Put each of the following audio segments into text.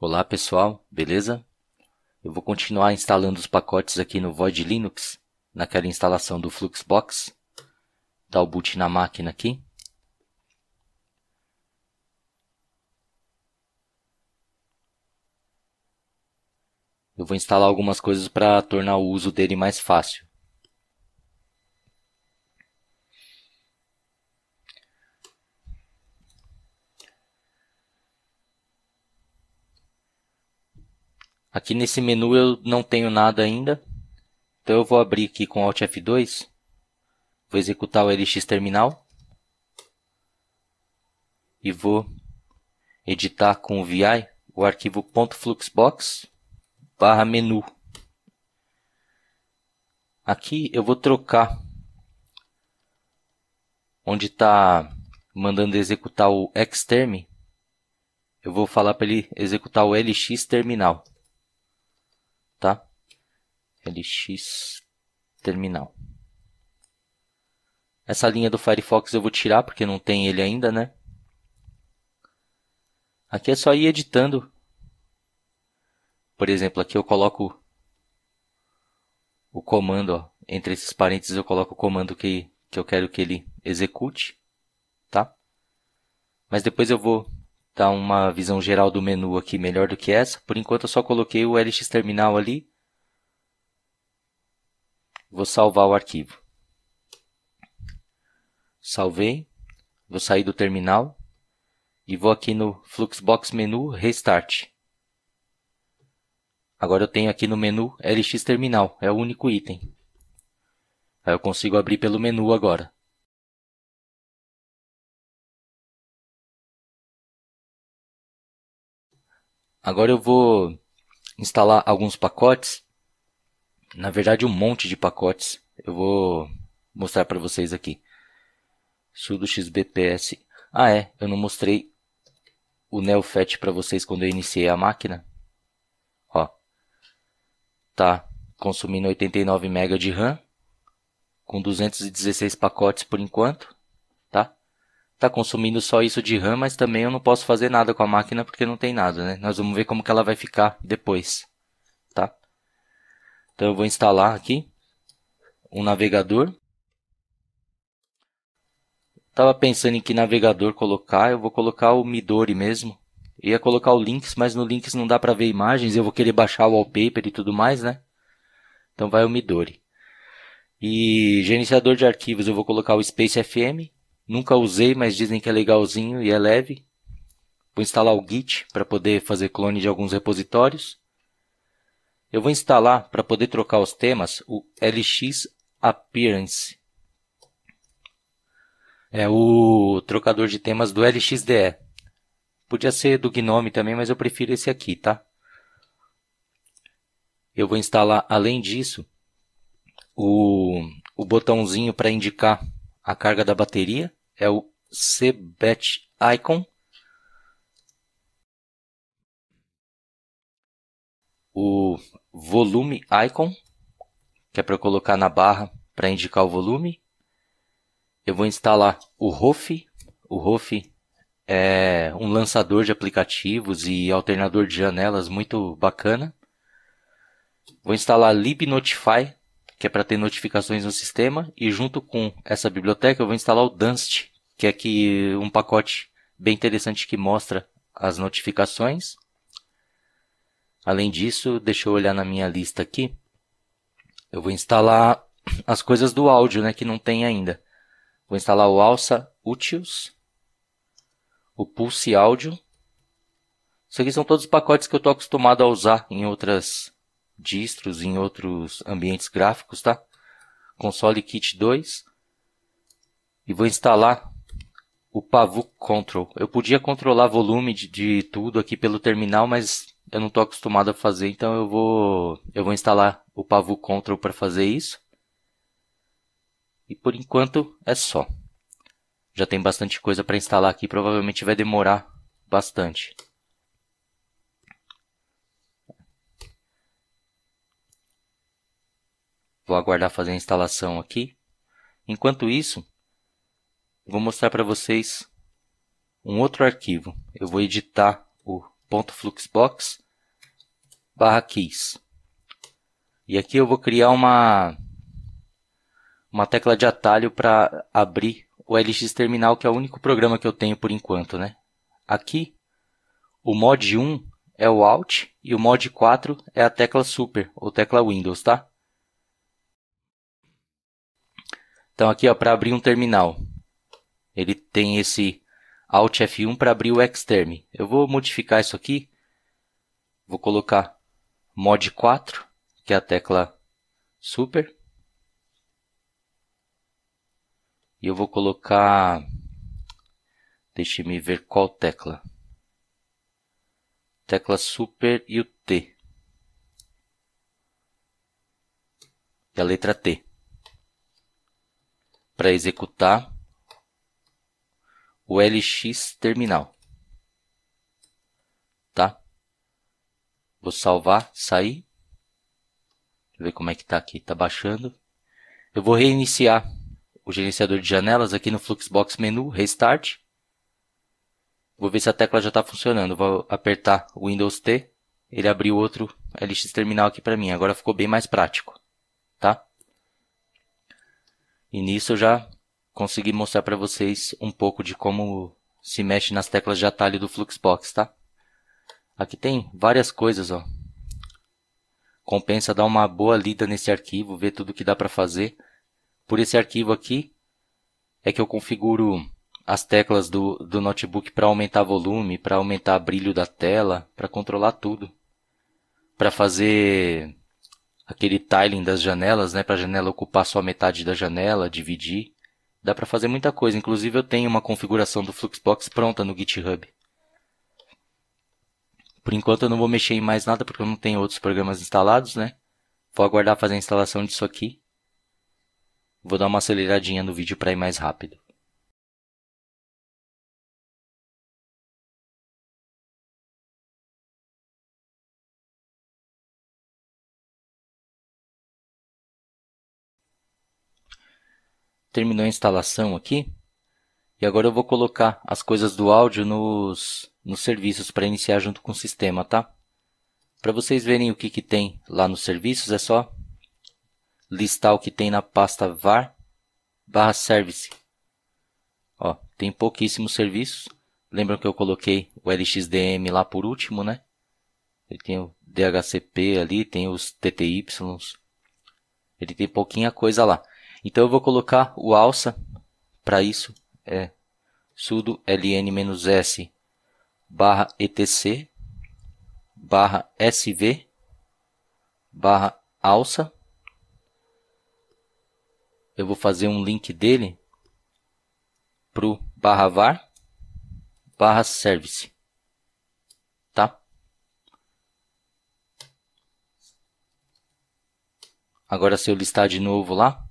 Olá pessoal, beleza? Eu vou continuar instalando os pacotes aqui no Void Linux, naquela instalação do Fluxbox. Dá o boot na máquina aqui. Eu vou instalar algumas coisas para tornar o uso dele mais fácil. Aqui nesse menu eu não tenho nada ainda, então eu vou abrir aqui com Alt F2, vou executar o LX Terminal e vou editar com o VI o arquivo .fluxbox barra menu. Aqui eu vou trocar onde está mandando executar o xterm, eu vou falar para ele executar o lx terminal tá? LX terminal. Essa linha do Firefox eu vou tirar porque não tem ele ainda, né? Aqui é só ir editando. Por exemplo, aqui eu coloco o comando, ó, entre esses parênteses eu coloco o comando que, que eu quero que ele execute, tá? Mas depois eu vou dar uma visão geral do menu aqui melhor do que essa. Por enquanto eu só coloquei o LX Terminal ali. Vou salvar o arquivo. Salvei. Vou sair do terminal e vou aqui no Fluxbox Menu Restart. Agora eu tenho aqui no menu LX Terminal, é o único item. Aí eu consigo abrir pelo menu agora. Agora eu vou instalar alguns pacotes. Na verdade, um monte de pacotes. Eu vou mostrar para vocês aqui. Sudo xbps. Ah, é. Eu não mostrei o NeoFetch para vocês quando eu iniciei a máquina. Ó. Tá consumindo 89 MB de RAM. Com 216 pacotes por enquanto tá consumindo só isso de RAM, mas também eu não posso fazer nada com a máquina porque não tem nada, né? Nós vamos ver como que ela vai ficar depois, tá? Então eu vou instalar aqui um navegador. Tava pensando em que navegador colocar, eu vou colocar o Midori mesmo. Eu ia colocar o Links, mas no Links não dá para ver imagens, eu vou querer baixar o wallpaper e tudo mais, né? Então vai o Midori. E gerenciador de arquivos, eu vou colocar o Space FM, Nunca usei, mas dizem que é legalzinho e é leve. Vou instalar o Git para poder fazer clone de alguns repositórios. Eu vou instalar, para poder trocar os temas, o LX Appearance. É o trocador de temas do LXDE. Podia ser do Gnome também, mas eu prefiro esse aqui, tá? Eu vou instalar, além disso, o, o botãozinho para indicar a carga da bateria é o cbet icon. O volume icon, que é para colocar na barra para indicar o volume. Eu vou instalar o Rofi. O Rofi é um lançador de aplicativos e alternador de janelas muito bacana. Vou instalar libnotify que é para ter notificações no sistema, e junto com essa biblioteca eu vou instalar o Dunst, que é aqui um pacote bem interessante que mostra as notificações. Além disso, deixa eu olhar na minha lista aqui. Eu vou instalar as coisas do áudio, né, que não tem ainda. Vou instalar o Alsa Utils, o Pulse Áudio. Isso aqui são todos os pacotes que eu estou acostumado a usar em outras distros em outros ambientes gráficos, tá? Console Kit 2 e vou instalar o Pavu Control. Eu podia controlar volume de, de tudo aqui pelo terminal, mas eu não estou acostumado a fazer, então eu vou eu vou instalar o Pavu Control para fazer isso. E por enquanto é só. Já tem bastante coisa para instalar aqui, provavelmente vai demorar bastante. Vou aguardar fazer a instalação aqui. Enquanto isso, vou mostrar para vocês um outro arquivo. Eu vou editar o .fluxbox barra keys. E aqui eu vou criar uma, uma tecla de atalho para abrir o LX Terminal, que é o único programa que eu tenho por enquanto. Né? Aqui, o mod 1 é o Alt e o mod 4 é a tecla Super, ou tecla Windows. Tá? Então aqui, ó, para abrir um terminal, ele tem esse Alt F1 para abrir o Xterm. Eu vou modificar isso aqui. Vou colocar mod 4, que é a tecla super. E eu vou colocar Deixe me ver qual tecla. Tecla super e o T. E a letra T para executar o LX terminal. Tá? Vou salvar, sair. Deixa eu ver como é que tá aqui, tá baixando. Eu vou reiniciar o gerenciador de janelas aqui no Fluxbox menu, restart. Vou ver se a tecla já está funcionando. Vou apertar Windows T. Ele abriu outro LX Terminal aqui para mim. Agora ficou bem mais prático, tá? E nisso eu já consegui mostrar para vocês um pouco de como se mexe nas teclas de atalho do Fluxbox, tá? Aqui tem várias coisas, ó. Compensa dar uma boa lida nesse arquivo, ver tudo que dá para fazer. Por esse arquivo aqui é que eu configuro as teclas do, do notebook para aumentar volume, para aumentar brilho da tela, para controlar tudo. Para fazer aquele tiling das janelas, né, para a janela ocupar só metade da janela, dividir. Dá para fazer muita coisa, inclusive eu tenho uma configuração do Fluxbox pronta no GitHub. Por enquanto eu não vou mexer em mais nada porque eu não tenho outros programas instalados, né? Vou aguardar fazer a instalação disso aqui. Vou dar uma aceleradinha no vídeo para ir mais rápido. terminou a instalação aqui. E agora eu vou colocar as coisas do áudio nos, nos serviços para iniciar junto com o sistema, tá? Para vocês verem o que, que tem lá nos serviços, é só listar o que tem na pasta var barra service. Ó, tem pouquíssimos serviços. Lembram que eu coloquei o LXDM lá por último, né? Ele tem o DHCP ali, tem os TTYs. Ele tem pouquinha coisa lá. Então eu vou colocar o alça para isso é sudo ln-s barra etc barra sv barra alça. Eu vou fazer um link dele para o barra var barra service. Tá? Agora se eu listar de novo lá,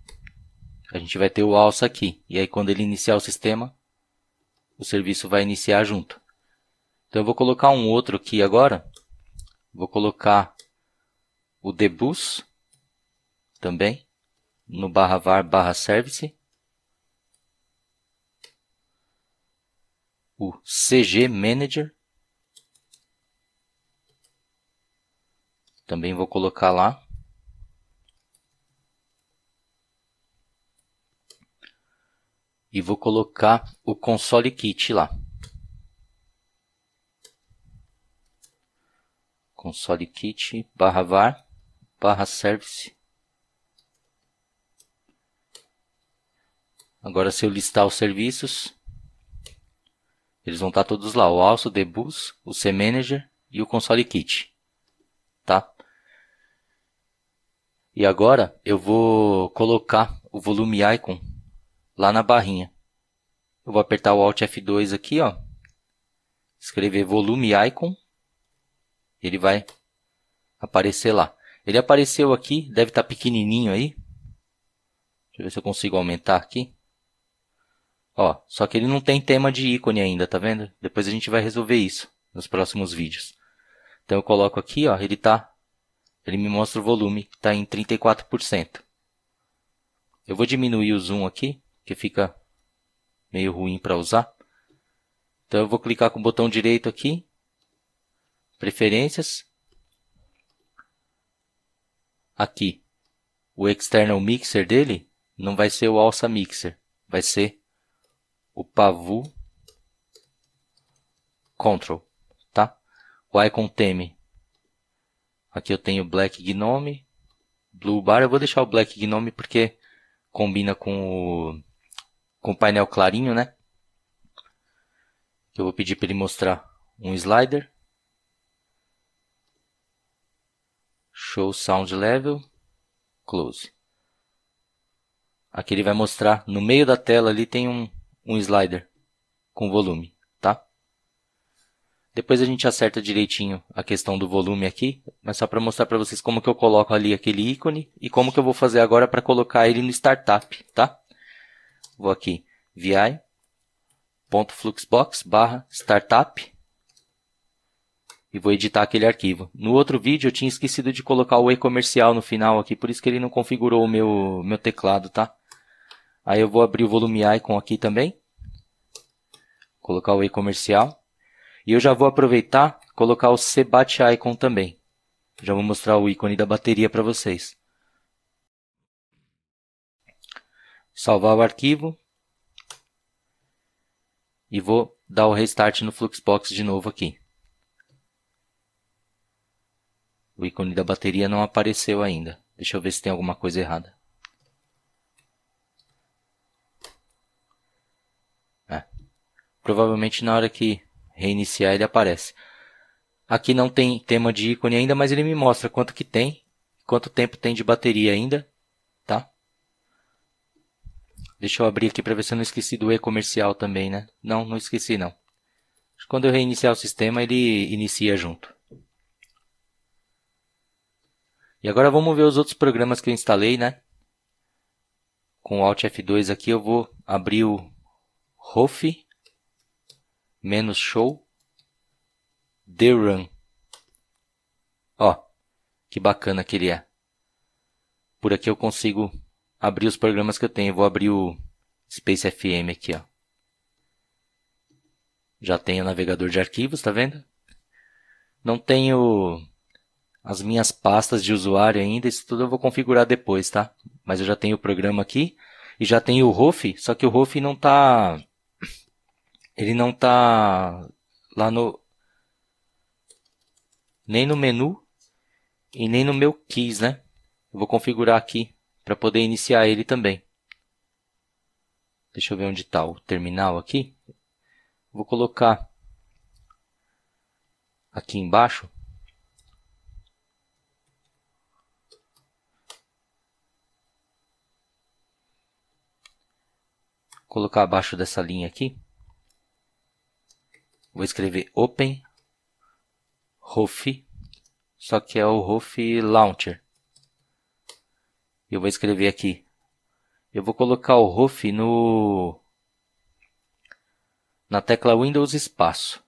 a gente vai ter o alça aqui. E aí, quando ele iniciar o sistema, o serviço vai iniciar junto. Então, eu vou colocar um outro aqui agora. Vou colocar o debus também no barra var barra service. O CG Manager. Também vou colocar lá. e vou colocar o console kit lá. console kit barra var barra service. Agora se eu listar os serviços, eles vão estar todos lá, o also, o debus, o cmanager e o console kit, tá? E agora eu vou colocar o volume icon lá na barrinha. Eu vou apertar o Alt F2 aqui, ó. Escrever volume icon. Ele vai aparecer lá. Ele apareceu aqui, deve estar tá pequenininho aí. Deixa eu ver se eu consigo aumentar aqui. Ó, só que ele não tem tema de ícone ainda, tá vendo? Depois a gente vai resolver isso nos próximos vídeos. Então eu coloco aqui, ó, ele tá ele me mostra o volume, está em 34%. Eu vou diminuir o zoom aqui que fica meio ruim para usar. Então eu vou clicar com o botão direito aqui, preferências, aqui, o external mixer dele não vai ser o alça mixer, vai ser o pavu control, tá? O icon teme, aqui eu tenho black gnome, blue bar, eu vou deixar o black gnome porque combina com o com painel clarinho, né? Eu vou pedir para ele mostrar um slider. Show Sound Level, Close. Aqui ele vai mostrar, no meio da tela ali tem um, um slider com volume, tá? Depois a gente acerta direitinho a questão do volume aqui, mas só para mostrar para vocês como que eu coloco ali aquele ícone e como que eu vou fazer agora para colocar ele no startup, tá? vou aqui, vi ponto fluxbox barra startup e vou editar aquele arquivo. No outro vídeo eu tinha esquecido de colocar o e-comercial no final aqui, por isso que ele não configurou o meu, meu teclado, tá? Aí eu vou abrir o volume icon aqui também, colocar o e-comercial e eu já vou aproveitar colocar o cbat icon também. Já vou mostrar o ícone da bateria para vocês. salvar o arquivo e vou dar o restart no Fluxbox de novo aqui. O ícone da bateria não apareceu ainda. Deixa eu ver se tem alguma coisa errada. É. Provavelmente na hora que reiniciar ele aparece. Aqui não tem tema de ícone ainda, mas ele me mostra quanto que tem, quanto tempo tem de bateria ainda Deixa eu abrir aqui para ver se eu não esqueci do E comercial também, né? Não, não esqueci não. Quando eu reiniciar o sistema, ele inicia junto. E agora vamos ver os outros programas que eu instalei, né? Com o Alt F2 aqui, eu vou abrir o ROF, show, the run. Ó, que bacana que ele é. Por aqui eu consigo abrir os programas que eu tenho. Vou abrir o Space FM aqui, ó. Já tenho o navegador de arquivos, tá vendo? Não tenho as minhas pastas de usuário ainda, isso tudo eu vou configurar depois, tá? Mas eu já tenho o programa aqui e já tenho o Rofi, só que o Rofi não tá ele não tá lá no nem no menu e nem no meu keys, né? Eu vou configurar aqui para poder iniciar ele também. Deixa eu ver onde está o terminal aqui. Vou colocar aqui embaixo. Colocar abaixo dessa linha aqui. Vou escrever open rof, só que é o rof launcher. Eu vou escrever aqui. Eu vou colocar o Rof no na tecla Windows espaço.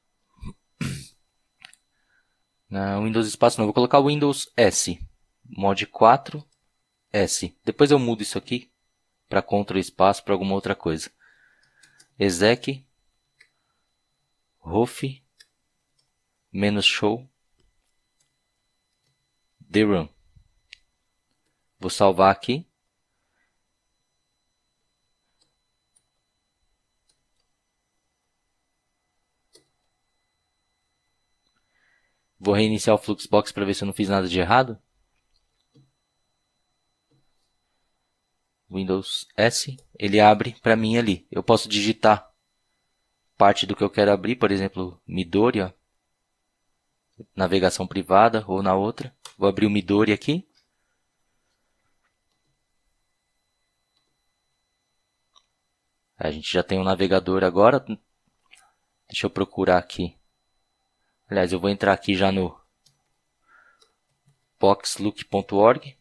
Na Windows espaço não, vou colocar Windows S, mod 4 S. Depois eu mudo isso aqui para Ctrl espaço para alguma outra coisa. Exec Rof menos show the Vou salvar aqui. Vou reiniciar o Fluxbox para ver se eu não fiz nada de errado. Windows S, ele abre para mim ali. Eu posso digitar parte do que eu quero abrir, por exemplo, Midori, ó. navegação privada ou na outra. Vou abrir o Midori aqui. A gente já tem um navegador agora. Deixa eu procurar aqui. Aliás, eu vou entrar aqui já no boxlook.org.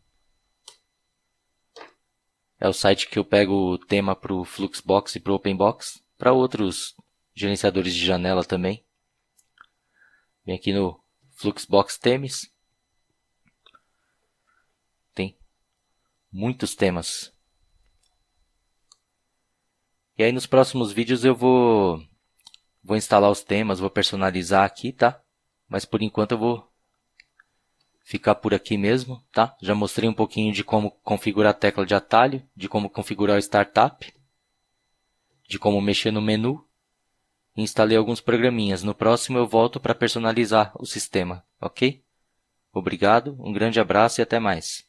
É o site que eu pego o tema para o Fluxbox e para o OpenBox, para outros gerenciadores de janela também. Vem aqui no Fluxbox Themes. Tem muitos temas. E aí nos próximos vídeos eu vou, vou instalar os temas, vou personalizar aqui, tá? Mas por enquanto eu vou ficar por aqui mesmo, tá? Já mostrei um pouquinho de como configurar a tecla de atalho, de como configurar o startup, de como mexer no menu. Instalei alguns programinhas. No próximo eu volto para personalizar o sistema, ok? Obrigado, um grande abraço e até mais.